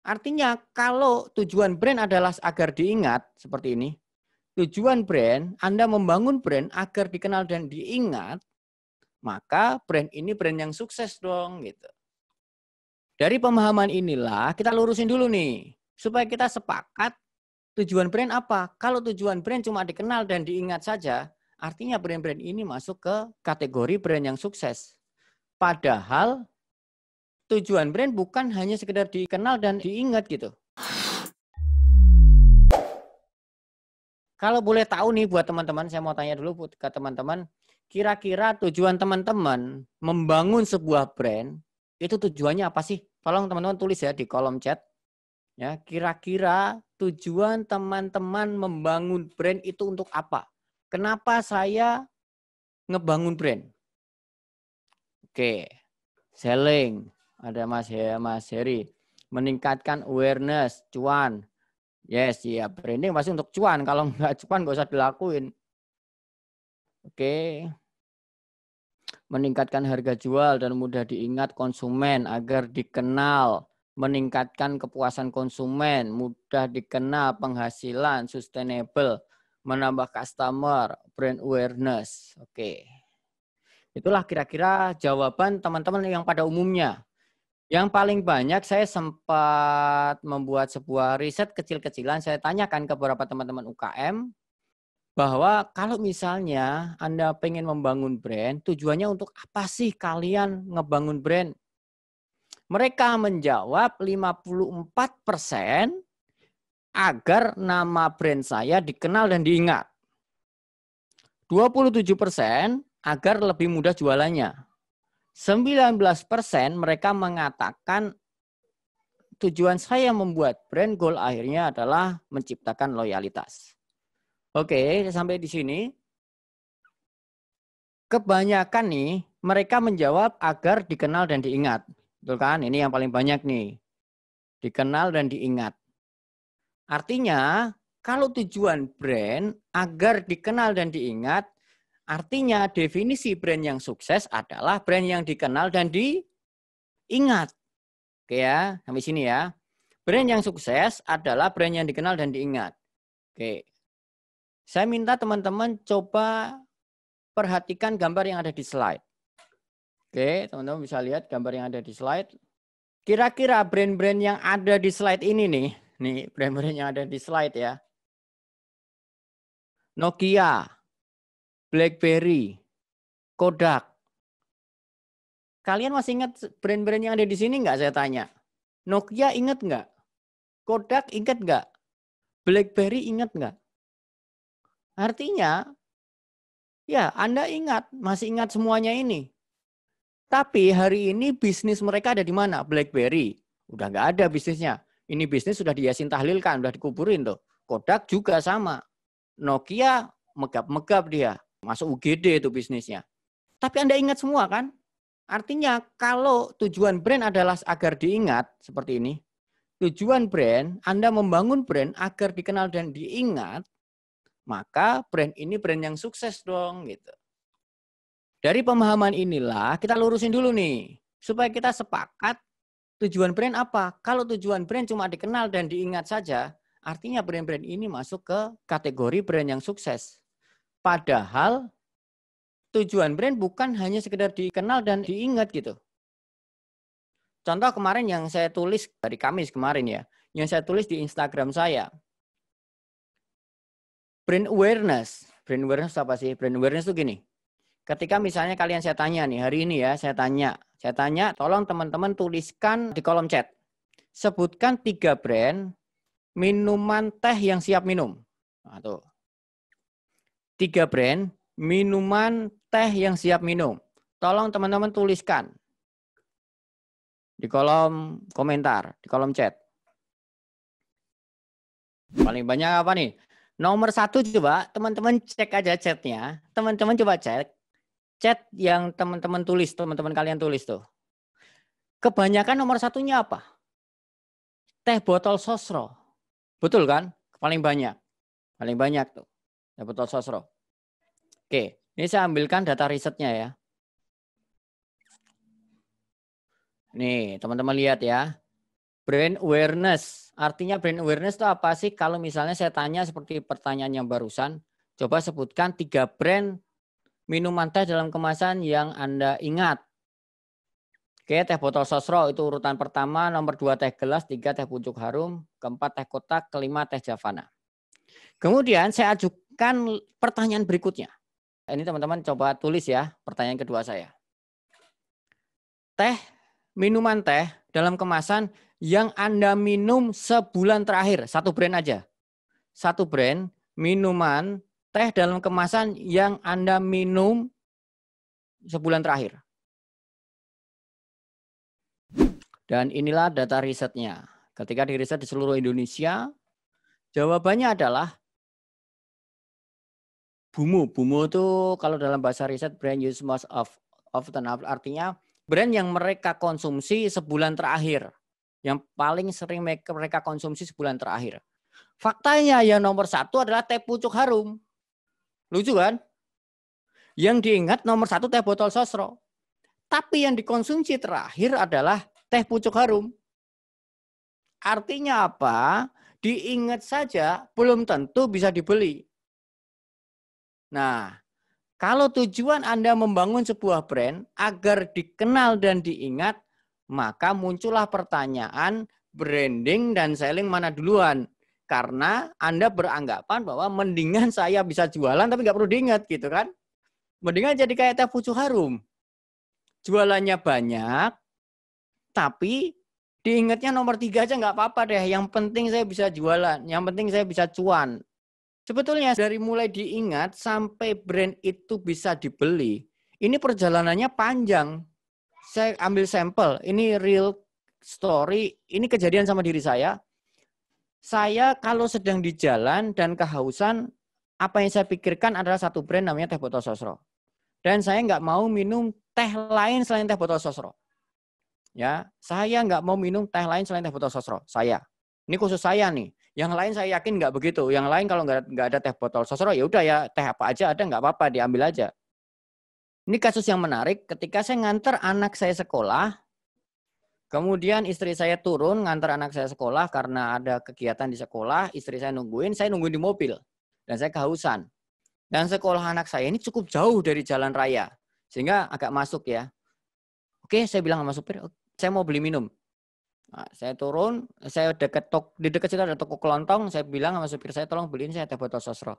Artinya kalau tujuan brand adalah agar diingat seperti ini, tujuan brand, Anda membangun brand agar dikenal dan diingat, maka brand ini brand yang sukses dong gitu. Dari pemahaman inilah kita lurusin dulu nih supaya kita sepakat tujuan brand apa. Kalau tujuan brand cuma dikenal dan diingat saja, artinya brand-brand ini masuk ke kategori brand yang sukses. Padahal tujuan brand bukan hanya sekedar dikenal dan diingat gitu. Kalau boleh tahu nih buat teman-teman, saya mau tanya dulu buat ke teman-teman, kira-kira tujuan teman-teman membangun sebuah brand itu tujuannya apa sih? Tolong teman-teman tulis ya di kolom chat. Ya, kira-kira tujuan teman-teman membangun brand itu untuk apa? Kenapa saya ngebangun brand? Oke, selling, ada Mas He, Mas Heri. Meningkatkan awareness, cuan. Yes, iya. Branding pasti untuk cuan. Kalau nggak cuan nggak usah dilakuin. Oke. Okay. Meningkatkan harga jual dan mudah diingat konsumen agar dikenal. Meningkatkan kepuasan konsumen, mudah dikenal, penghasilan, sustainable menambah customer, brand awareness. Oke. Okay. Itulah kira-kira jawaban teman-teman yang pada umumnya. Yang paling banyak saya sempat membuat sebuah riset kecil-kecilan. Saya tanyakan ke beberapa teman-teman UKM bahwa kalau misalnya Anda pengen membangun brand, tujuannya untuk apa sih kalian ngebangun brand? Mereka menjawab 54 persen agar nama brand saya dikenal dan diingat. 27 persen agar lebih mudah jualannya. 19% mereka mengatakan tujuan saya membuat brand goal akhirnya adalah menciptakan loyalitas. Oke, sampai di sini. Kebanyakan nih mereka menjawab agar dikenal dan diingat. Betul kan? Ini yang paling banyak nih. Dikenal dan diingat. Artinya, kalau tujuan brand agar dikenal dan diingat, Artinya definisi brand yang sukses adalah brand yang dikenal dan diingat. Oke ya, sampai sini ya. Brand yang sukses adalah brand yang dikenal dan diingat. Oke. Saya minta teman-teman coba perhatikan gambar yang ada di slide. Oke, teman-teman bisa lihat gambar yang ada di slide. Kira-kira brand-brand yang ada di slide ini nih, nih brand-brand yang ada di slide ya. Nokia, BlackBerry, Kodak. Kalian masih ingat brand-brand yang ada di sini nggak saya tanya? Nokia ingat nggak? Kodak ingat nggak? BlackBerry ingat nggak? Artinya, ya Anda ingat, masih ingat semuanya ini. Tapi hari ini bisnis mereka ada di mana? BlackBerry. Udah nggak ada bisnisnya. Ini bisnis sudah diyasin tahlilkan, sudah dikuburin tuh. Kodak juga sama. Nokia megap-megap dia. Masuk UGD itu bisnisnya. Tapi Anda ingat semua kan? Artinya kalau tujuan brand adalah agar diingat seperti ini, tujuan brand, Anda membangun brand agar dikenal dan diingat, maka brand ini brand yang sukses dong gitu. Dari pemahaman inilah kita lurusin dulu nih supaya kita sepakat tujuan brand apa. Kalau tujuan brand cuma dikenal dan diingat saja, artinya brand-brand ini masuk ke kategori brand yang sukses. Padahal tujuan brand bukan hanya sekedar dikenal dan diingat gitu. Contoh kemarin yang saya tulis dari Kamis kemarin ya, yang saya tulis di Instagram saya. Brand awareness. Brand awareness apa sih? Brand awareness itu gini. Ketika misalnya kalian saya tanya nih, hari ini ya saya tanya. Saya tanya, tolong teman-teman tuliskan di kolom chat. Sebutkan tiga brand minuman teh yang siap minum. Nah, tuh. Tiga brand minuman teh yang siap minum. Tolong teman-teman tuliskan di kolom komentar, di kolom chat. Paling banyak apa nih? Nomor satu coba teman-teman cek aja chatnya. Teman-teman coba cek chat yang teman-teman tulis, teman-teman kalian tulis tuh. Kebanyakan nomor satunya apa? Teh botol sosro. Betul kan? Paling banyak. Paling banyak tuh. Gatot Sosro. Oke, ini saya ambilkan data risetnya ya. Nih, teman-teman lihat ya. Brand awareness. Artinya brand awareness itu apa sih? Kalau misalnya saya tanya seperti pertanyaan yang barusan, coba sebutkan tiga brand minuman teh dalam kemasan yang Anda ingat. Oke, teh botol sosro itu urutan pertama, nomor dua teh gelas, tiga teh pucuk harum, keempat teh kotak, kelima teh javana. Kemudian saya ajuk menanyakan pertanyaan berikutnya. Ini teman-teman coba tulis ya pertanyaan kedua saya. Teh, minuman teh dalam kemasan yang Anda minum sebulan terakhir, satu brand aja. Satu brand minuman teh dalam kemasan yang Anda minum sebulan terakhir. Dan inilah data risetnya. Ketika di riset di seluruh Indonesia, jawabannya adalah Bumu, Bumu itu kalau dalam bahasa riset brand use most of the often artinya brand yang mereka konsumsi sebulan terakhir. Yang paling sering mereka konsumsi sebulan terakhir. Faktanya yang nomor satu adalah teh pucuk harum. Lucu kan? Yang diingat nomor satu teh botol sosro. Tapi yang dikonsumsi terakhir adalah teh pucuk harum. Artinya apa? Diingat saja belum tentu bisa dibeli Nah, kalau tujuan Anda membangun sebuah brand agar dikenal dan diingat, maka muncullah pertanyaan branding dan selling mana duluan. Karena Anda beranggapan bahwa mendingan saya bisa jualan tapi nggak perlu diingat gitu kan. Mendingan jadi kayak teh pucu harum. Jualannya banyak, tapi diingatnya nomor tiga aja nggak apa-apa deh. Yang penting saya bisa jualan, yang penting saya bisa cuan. Sebetulnya dari mulai diingat sampai brand itu bisa dibeli, ini perjalanannya panjang. Saya ambil sampel, ini real story, ini kejadian sama diri saya. Saya kalau sedang di jalan dan kehausan, apa yang saya pikirkan adalah satu brand namanya teh botol sosro. Dan saya nggak mau minum teh lain selain teh botol sosro. Ya, saya nggak mau minum teh lain selain teh botol sosro. Saya, ini khusus saya nih. Yang lain saya yakin nggak begitu. Yang lain kalau nggak nggak ada teh botol sosro ya udah ya teh apa aja ada nggak apa-apa diambil aja. Ini kasus yang menarik. Ketika saya nganter anak saya sekolah, kemudian istri saya turun nganter anak saya sekolah karena ada kegiatan di sekolah. Istri saya nungguin, saya nungguin di mobil dan saya kehausan. Dan sekolah anak saya ini cukup jauh dari jalan raya, sehingga agak masuk ya. Oke, saya bilang sama supir, oh, saya mau beli minum. Nah, saya turun, saya deket tok, di dekat situ ada toko kelontong, saya bilang sama supir saya tolong beliin saya teh botol sosro.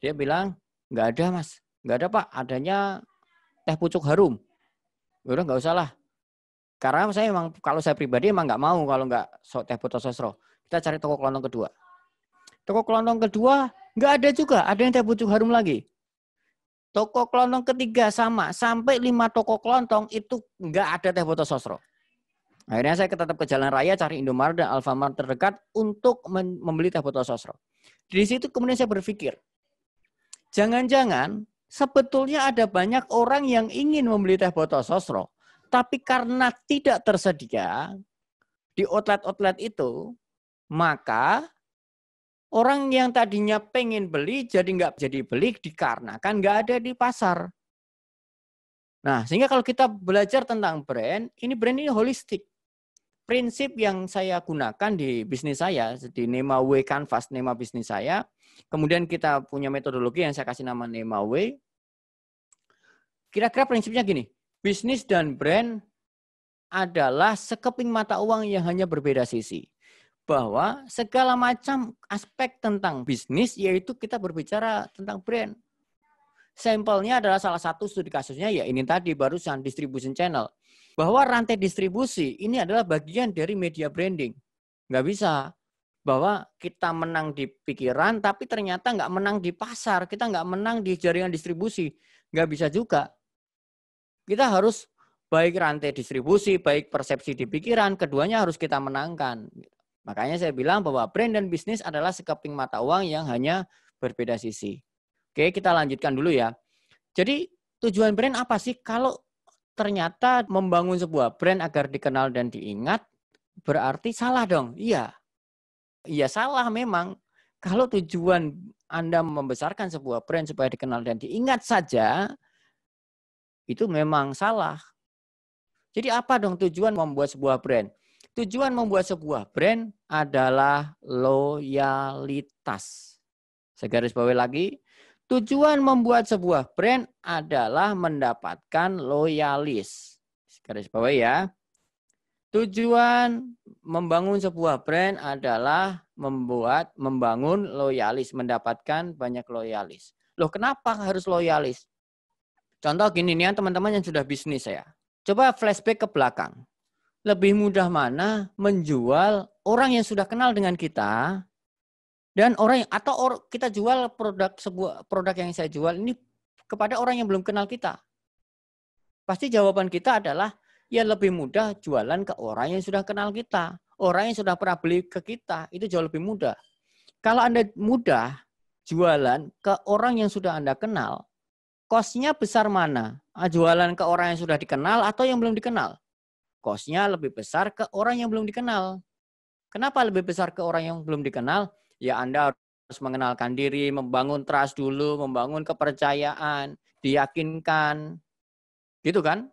Dia bilang nggak ada mas, nggak ada pak, adanya teh pucuk harum. Ya udah nggak usah lah. Karena saya emang kalau saya pribadi emang nggak mau kalau nggak so, teh botol sosro. Kita cari toko kelontong kedua. Toko kelontong kedua nggak ada juga, ada yang teh pucuk harum lagi. Toko kelontong ketiga sama, sampai lima toko kelontong itu nggak ada teh botol sosro. Akhirnya saya tetap ke jalan raya cari Indomaret dan Alfamart terdekat untuk membeli teh botol sosro. Di situ kemudian saya berpikir, jangan-jangan sebetulnya ada banyak orang yang ingin membeli teh botol sosro, tapi karena tidak tersedia di outlet-outlet itu, maka orang yang tadinya pengen beli jadi nggak jadi beli dikarenakan nggak ada di pasar. Nah, sehingga kalau kita belajar tentang brand, ini brand ini holistik. Prinsip yang saya gunakan di bisnis saya, di Nema W Canvas, Nema bisnis saya, kemudian kita punya metodologi yang saya kasih nama Nema W, Kira-kira prinsipnya gini, bisnis dan brand adalah sekeping mata uang yang hanya berbeda sisi. Bahwa segala macam aspek tentang bisnis, yaitu kita berbicara tentang brand sampelnya adalah salah satu studi kasusnya ya ini tadi barusan distribution channel. Bahwa rantai distribusi ini adalah bagian dari media branding. Nggak bisa bahwa kita menang di pikiran tapi ternyata nggak menang di pasar, kita nggak menang di jaringan distribusi. Nggak bisa juga. Kita harus baik rantai distribusi, baik persepsi di pikiran, keduanya harus kita menangkan. Makanya saya bilang bahwa brand dan bisnis adalah sekeping mata uang yang hanya berbeda sisi. Oke, kita lanjutkan dulu ya. Jadi tujuan brand apa sih? Kalau ternyata membangun sebuah brand agar dikenal dan diingat, berarti salah dong. Iya. Iya salah memang. Kalau tujuan Anda membesarkan sebuah brand supaya dikenal dan diingat saja, itu memang salah. Jadi apa dong tujuan membuat sebuah brand? Tujuan membuat sebuah brand adalah loyalitas. Saya garis bawahi lagi, Tujuan membuat sebuah brand adalah mendapatkan loyalis. Garis bawah ya. Tujuan membangun sebuah brand adalah membuat membangun loyalis, mendapatkan banyak loyalis. Loh, kenapa harus loyalis? Contoh gini nih ya, teman-teman yang sudah bisnis ya. Coba flashback ke belakang. Lebih mudah mana menjual orang yang sudah kenal dengan kita dan orang yang atau or, kita jual produk sebuah produk yang saya jual ini kepada orang yang belum kenal kita pasti jawaban kita adalah ya lebih mudah jualan ke orang yang sudah kenal kita orang yang sudah pernah beli ke kita itu jauh lebih mudah kalau anda mudah jualan ke orang yang sudah anda kenal kosnya besar mana ah, jualan ke orang yang sudah dikenal atau yang belum dikenal kosnya lebih besar ke orang yang belum dikenal kenapa lebih besar ke orang yang belum dikenal ya Anda harus mengenalkan diri, membangun trust dulu, membangun kepercayaan, diyakinkan. Gitu kan?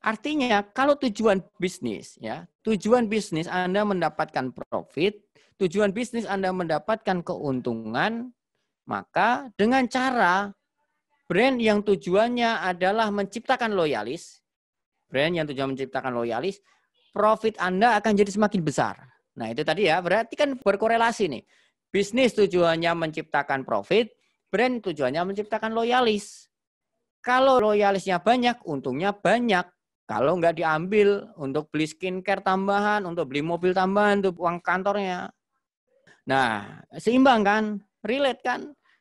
Artinya kalau tujuan bisnis ya, tujuan bisnis Anda mendapatkan profit, tujuan bisnis Anda mendapatkan keuntungan, maka dengan cara brand yang tujuannya adalah menciptakan loyalis, brand yang tujuan menciptakan loyalis, profit Anda akan jadi semakin besar. Nah, itu tadi ya, berarti kan berkorelasi nih. Bisnis tujuannya menciptakan profit, brand tujuannya menciptakan loyalis. Kalau loyalisnya banyak, untungnya banyak. Kalau nggak diambil untuk beli skincare tambahan, untuk beli mobil tambahan, untuk uang kantornya. Nah, seimbang kan? Relate kan?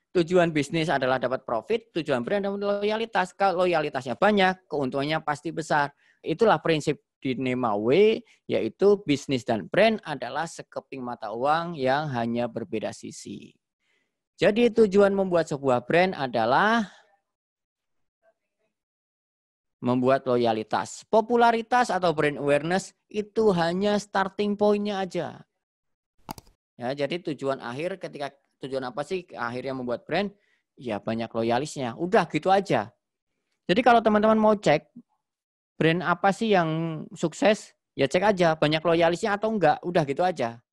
Tujuan bisnis adalah dapat profit, tujuan brand adalah loyalitas. Kalau loyalitasnya banyak, keuntungannya pasti besar. Itulah prinsip di Nema W, yaitu bisnis dan brand adalah sekeping mata uang yang hanya berbeda sisi. Jadi tujuan membuat sebuah brand adalah membuat loyalitas. Popularitas atau brand awareness itu hanya starting point-nya aja. Ya, jadi tujuan akhir ketika tujuan apa sih akhirnya membuat brand? Ya banyak loyalisnya. Udah gitu aja. Jadi kalau teman-teman mau cek brand apa sih yang sukses? Ya cek aja banyak loyalisnya atau enggak, udah gitu aja.